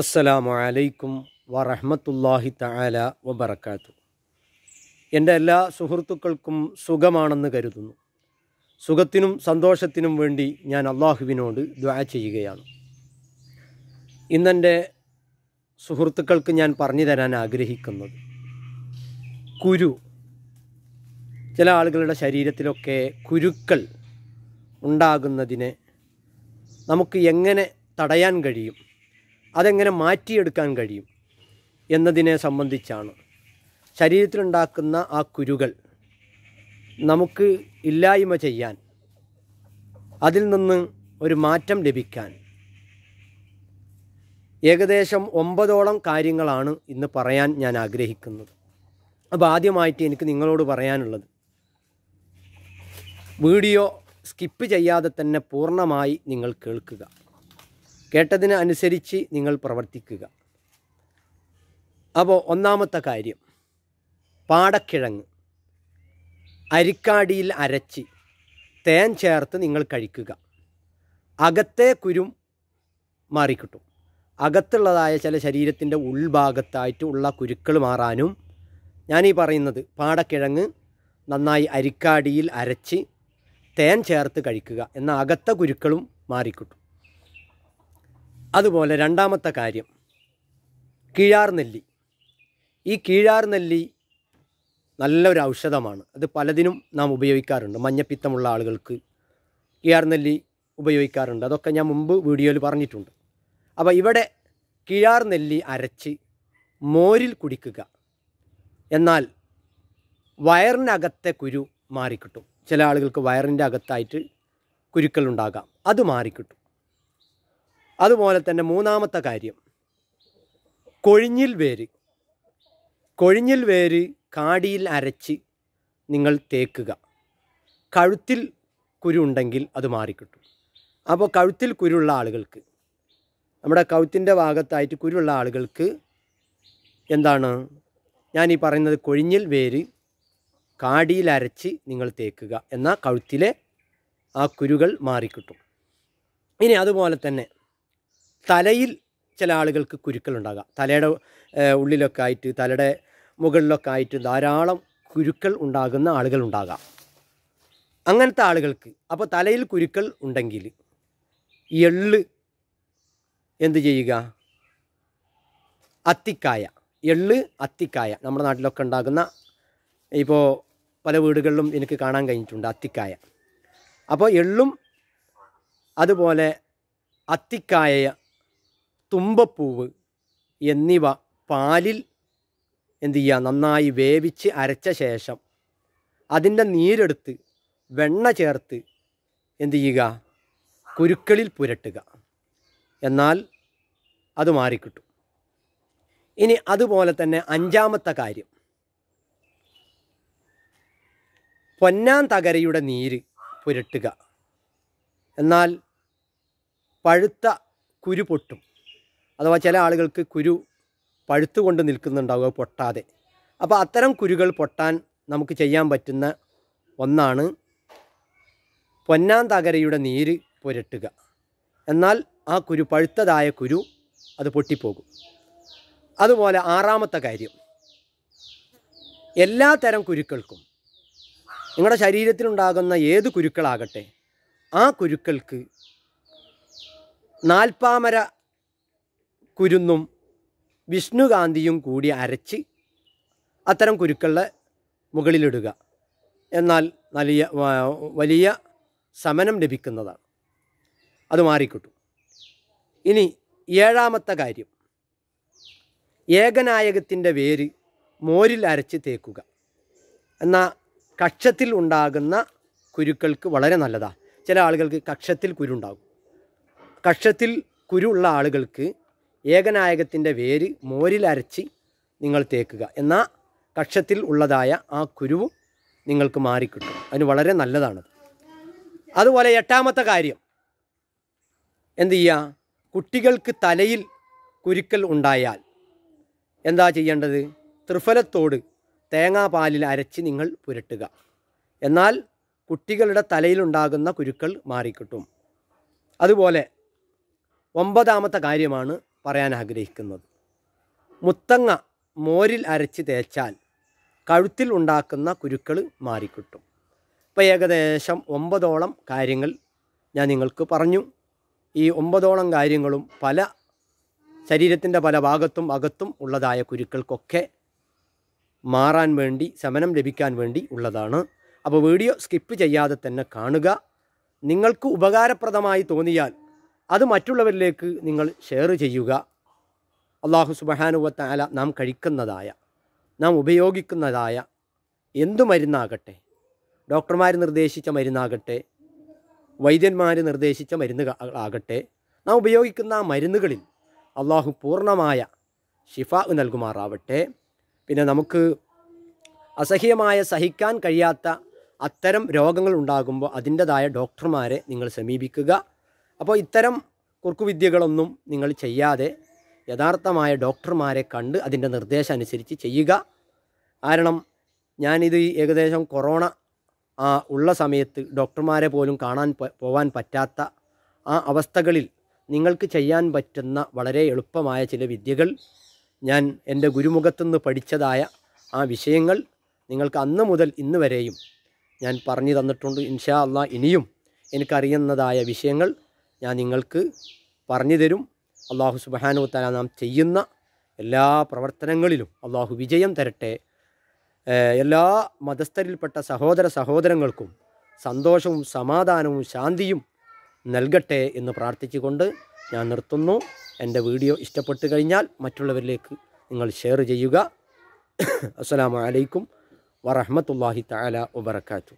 അസ്സലാമു അലൈക്കും വറഹമത്തല്ലാഹി തആല വബറക്കാത്തു എൻ്റെ എല്ലാ സുഹൃത്തുക്കൾക്കും സുഖമാണെന്ന് കരുതുന്നു സുഖത്തിനും സന്തോഷത്തിനും വേണ്ടി ഞാൻ അള്ളാഹുവിനോട് ദ്വാ ചെയ്യുകയാണ് ഇന്നെൻ്റെ സുഹൃത്തുക്കൾക്ക് ഞാൻ പറഞ്ഞു തരാൻ ആഗ്രഹിക്കുന്നത് കുരു ചില ആളുകളുടെ ശരീരത്തിലൊക്കെ കുരുക്കൾ ഉണ്ടാകുന്നതിനെ നമുക്ക് എങ്ങനെ തടയാൻ കഴിയും അതെങ്ങനെ മാറ്റിയെടുക്കാൻ കഴിയും എന്നതിനെ സംബന്ധിച്ചാണ് ശരീരത്തിലുണ്ടാക്കുന്ന ആ കുരുകൾ നമുക്ക് ഇല്ലായ്മ ചെയ്യാൻ അതിൽ നിന്ന് ഒരു മാറ്റം ലഭിക്കാൻ ഏകദേശം ഒമ്പതോളം കാര്യങ്ങളാണ് ഇന്ന് പറയാൻ ഞാൻ ആഗ്രഹിക്കുന്നത് അപ്പോൾ ആദ്യമായിട്ട് എനിക്ക് നിങ്ങളോട് പറയാനുള്ളത് വീഡിയോ സ്കിപ്പ് ചെയ്യാതെ തന്നെ പൂർണ്ണമായി നിങ്ങൾ കേൾക്കുക കേട്ടതിന് അനുസരിച്ച് നിങ്ങൾ പ്രവർത്തിക്കുക അപ്പോൾ ഒന്നാമത്തെ കാര്യം പാടക്കിഴങ്ങ് അരിക്കാടിയിൽ അരച്ച് തേൻ ചേർത്ത് നിങ്ങൾ കഴിക്കുക അകത്തെ കുരും മാറിക്കിട്ടും അകത്തുള്ളതായ ചില ശരീരത്തിൻ്റെ ഉൾഭാഗത്തായിട്ടുള്ള കുരുക്കൾ മാറാനും ഞാനീ പറയുന്നത് പാടക്കിഴങ്ങ് നന്നായി അരിക്കാടിയിൽ അരച്ച് തേൻ ചേർത്ത് കഴിക്കുക എന്ന അകത്ത കുരുക്കളും മാറിക്കിട്ടും അതുപോലെ രണ്ടാമത്തെ കാര്യം കിഴാർ നെല്ലി ഈ കിഴാർ നെല്ലി നല്ലൊരു ഔഷധമാണ് അത് പലതിനും നാം ഉപയോഗിക്കാറുണ്ട് മഞ്ഞപ്പിത്തമുള്ള ആളുകൾക്ക് കിഴാർ നെല്ലി ഉപയോഗിക്കാറുണ്ട് അതൊക്കെ ഞാൻ മുമ്പ് വീഡിയോയിൽ പറഞ്ഞിട്ടുണ്ട് അപ്പോൾ ഇവിടെ കിഴാർ നെല്ലി അരച്ച് മോരിൽ കുടിക്കുക എന്നാൽ വയറിനകത്തെ കുരു മാറിക്കിട്ടും ചില ആളുകൾക്ക് വയറിൻ്റെ അകത്തായിട്ട് കുരുക്കളുണ്ടാകാം അത് മാറിക്കിട്ടും അതുപോലെ തന്നെ മൂന്നാമത്തെ കാര്യം കൊഴിഞ്ഞിൽ വേര് കൊഴിഞ്ഞിൽ വേര് കാടിയിൽ അരച്ച് നിങ്ങൾ തേക്കുക കഴുത്തിൽ കുരു ഉണ്ടെങ്കിൽ അത് മാറിക്കിട്ടും അപ്പോൾ കഴുത്തിൽ കുരുള്ള ആളുകൾക്ക് നമ്മുടെ കഴുത്തിൻ്റെ ഭാഗത്തായിട്ട് കുരുള്ള ആളുകൾക്ക് എന്താണ് ഞാൻ ഈ പറയുന്നത് കൊഴിഞ്ഞിൽ വേര് കാടിയിൽ അരച്ച് നിങ്ങൾ തേക്കുക എന്നാൽ കഴുത്തിലെ ആ കുരുകൾ മാറിക്കിട്ടും ഇനി അതുപോലെ തന്നെ തലയിൽ ചില ആളുകൾക്ക് കുരുക്കളുണ്ടാകാം തലയുടെ ഉള്ളിലൊക്കെ ആയിട്ട് തലയുടെ മുകളിലൊക്കെ ആയിട്ട് ധാരാളം കുരുക്കൾ ഉണ്ടാകുന്ന ഉണ്ടാകാം അങ്ങനത്തെ ആളുകൾക്ക് അപ്പോൾ തലയിൽ കുരുക്കൾ ഉണ്ടെങ്കിൽ എള്ള് എന്ത് ചെയ്യുക അത്തിക്കായ എള്ള് അത്തിക്കായ നമ്മുടെ നാട്ടിലൊക്കെ ഉണ്ടാകുന്ന ഇപ്പോൾ പല വീടുകളിലും എനിക്ക് കാണാൻ കഴിഞ്ഞിട്ടുണ്ട് അത്തിക്കായ അപ്പോൾ എള്ളും അതുപോലെ അത്തിക്കായ തുമ്പപ്പൂവ് എന്നിവ പാലിൽ എന്തു ചെയ്യുക നന്നായി വേവിച്ച് അരച്ച ശേഷം അതിൻ്റെ നീരെടുത്ത് വെണ്ണ ചേർത്ത് എന്തു ചെയ്യുക കുരുക്കളിൽ പുരട്ടുക എന്നാൽ അത് മാറിക്കിട്ടും ഇനി അതുപോലെ തന്നെ അഞ്ചാമത്തെ കാര്യം പൊന്നാൻ തകരയുടെ നീര് പുരട്ടുക എന്നാൽ പഴുത്ത കുരു പൊട്ടും അഥവാ ചില ആളുകൾക്ക് കുരു പഴുത്തുകൊണ്ട് നിൽക്കുന്നുണ്ടാവുക പൊട്ടാതെ അപ്പോൾ അത്തരം കുരുകൾ പൊട്ടാൻ നമുക്ക് ചെയ്യാൻ പറ്റുന്ന ഒന്നാണ് പൊന്നാൻ നീര് പുരട്ടുക എന്നാൽ ആ കുരു പഴുത്തതായ കുരു അത് പൊട്ടിപ്പോകും അതുപോലെ ആറാമത്തെ കാര്യം എല്ലാ തരം കുരുക്കൾക്കും നിങ്ങളുടെ ശരീരത്തിലുണ്ടാകുന്ന ഏത് കുരുക്കളാകട്ടെ ആ കുരുക്കൾക്ക് നാൽപ്പാമര കുരുന്നും വിഷ്ണുകാന്തിയും കൂടി അരച്ച് അത്തരം കുരുക്കളുടെ മുകളിലിടുക എന്നാൽ വലിയ വലിയ സമനം ലഭിക്കുന്നതാണ് അത് മാറിക്കിട്ടും ഇനി ഏഴാമത്തെ കാര്യം ഏകനായകത്തിൻ്റെ വേര് മോരിൽ അരച്ച് തേക്കുക എന്നാൽ കക്ഷത്തിൽ ഉണ്ടാകുന്ന കുരുക്കൾക്ക് വളരെ നല്ലതാണ് ചില ആളുകൾക്ക് കക്ഷത്തിൽ കുരുണ്ടാകും കക്ഷത്തിൽ കുരുള്ള ആളുകൾക്ക് ഏകനായകത്തിൻ്റെ വേര് മോരിലരച്ച് നിങ്ങൾ തേക്കുക എന്നാൽ കക്ഷത്തിൽ ഉള്ളതായ ആ കുരുവും നിങ്ങൾക്ക് മാറിക്കിട്ടും അതിന് വളരെ നല്ലതാണ് അതുപോലെ എട്ടാമത്തെ കാര്യം എന്ത് ചെയ്യുക കുട്ടികൾക്ക് തലയിൽ കുരുക്കൽ ഉണ്ടായാൽ എന്താ ചെയ്യേണ്ടത് ത്രിഫലത്തോട് തേങ്ങാപാലിൽ അരച്ച് നിങ്ങൾ പുരട്ടുക എന്നാൽ കുട്ടികളുടെ തലയിലുണ്ടാകുന്ന കുരുക്കൾ മാറിക്കിട്ടും അതുപോലെ ഒമ്പതാമത്തെ കാര്യമാണ് പറയാൻ ആഗ്രഹിക്കുന്നത് മുത്തങ്ങ മോരിൽ അരച്ച് തേച്ചാൽ കഴുത്തിൽ ഉണ്ടാക്കുന്ന കുരുക്കൾ മാറിക്കിട്ടും ഇപ്പോൾ ഏകദേശം ഒമ്പതോളം കാര്യങ്ങൾ ഞാൻ നിങ്ങൾക്ക് പറഞ്ഞു ഈ ഒമ്പതോളം കാര്യങ്ങളും പല ശരീരത്തിൻ്റെ പല ഭാഗത്തും അകത്തും ഉള്ളതായ കുരുക്കൾക്കൊക്കെ മാറാൻ വേണ്ടി ശമനം ലഭിക്കാൻ വേണ്ടി ഉള്ളതാണ് അപ്പോൾ വീഡിയോ സ്കിപ്പ് ചെയ്യാതെ തന്നെ കാണുക നിങ്ങൾക്ക് ഉപകാരപ്രദമായി തോന്നിയാൽ അത് മറ്റുള്ളവരിലേക്ക് നിങ്ങൾ ഷെയർ ചെയ്യുക അള്ളാഹു സുബഹാനുവത്തായ നാം കഴിക്കുന്നതായ നാം ഉപയോഗിക്കുന്നതായ എന്തു മരുന്നാകട്ടെ ഡോക്ടർമാർ നിർദ്ദേശിച്ച മരുന്നാകട്ടെ വൈദ്യന്മാർ നിർദ്ദേശിച്ച മരുന്നുകളാകട്ടെ നാം ഉപയോഗിക്കുന്ന മരുന്നുകളിൽ അള്ളാഹു പൂർണ്ണമായ ശിഫ നൽകുമാറാവട്ടെ പിന്നെ നമുക്ക് അസഹ്യമായ സഹിക്കാൻ കഴിയാത്ത അത്തരം രോഗങ്ങൾ ഉണ്ടാകുമ്പോൾ അതിൻ്റെതായ ഡോക്ടർമാരെ നിങ്ങൾ സമീപിക്കുക അപ്പോൾ ഇത്തരം കുറുക്കുവിദ്യകളൊന്നും നിങ്ങൾ ചെയ്യാതെ യഥാർത്ഥമായ ഡോക്ടർമാരെ കണ്ട് അതിൻ്റെ നിർദ്ദേശം അനുസരിച്ച് ചെയ്യുക കാരണം ഞാനിത് ഏകദേശം കൊറോണ ഉള്ള സമയത്ത് ഡോക്ടർമാരെ പോലും കാണാൻ പോവാൻ പറ്റാത്ത ആ അവസ്ഥകളിൽ നിങ്ങൾക്ക് ചെയ്യാൻ പറ്റുന്ന വളരെ എളുപ്പമായ ചില വിദ്യകൾ ഞാൻ എൻ്റെ ഗുരുമുഖത്തുനിന്ന് പഠിച്ചതായ ആ വിഷയങ്ങൾ നിങ്ങൾക്ക് അന്ന് മുതൽ ഇന്ന് വരെയും ഞാൻ പറഞ്ഞു തന്നിട്ടുണ്ട് ഇൻഷാ അല്ല ഇനിയും എനിക്കറിയുന്നതായ വിഷയങ്ങൾ ഞാൻ നിങ്ങൾക്ക് പറഞ്ഞു തരും അള്ളാഹു സുബാനുവത്താല നാം ചെയ്യുന്ന എല്ലാ പ്രവർത്തനങ്ങളിലും അള്ളാഹു വിജയം തരട്ടെ എല്ലാ മതസ്ഥരിൽപ്പെട്ട സഹോദര സഹോദരങ്ങൾക്കും സന്തോഷവും സമാധാനവും ശാന്തിയും നൽകട്ടെ എന്ന് പ്രാർത്ഥിച്ചുകൊണ്ട് ഞാൻ നിർത്തുന്നു എൻ്റെ വീഡിയോ ഇഷ്ടപ്പെട്ടു കഴിഞ്ഞാൽ മറ്റുള്ളവരിലേക്ക് നിങ്ങൾ ഷെയർ ചെയ്യുക അസ്സാം വലൈക്കും വറഹമത്തല്ലാഹി താല വാത്തു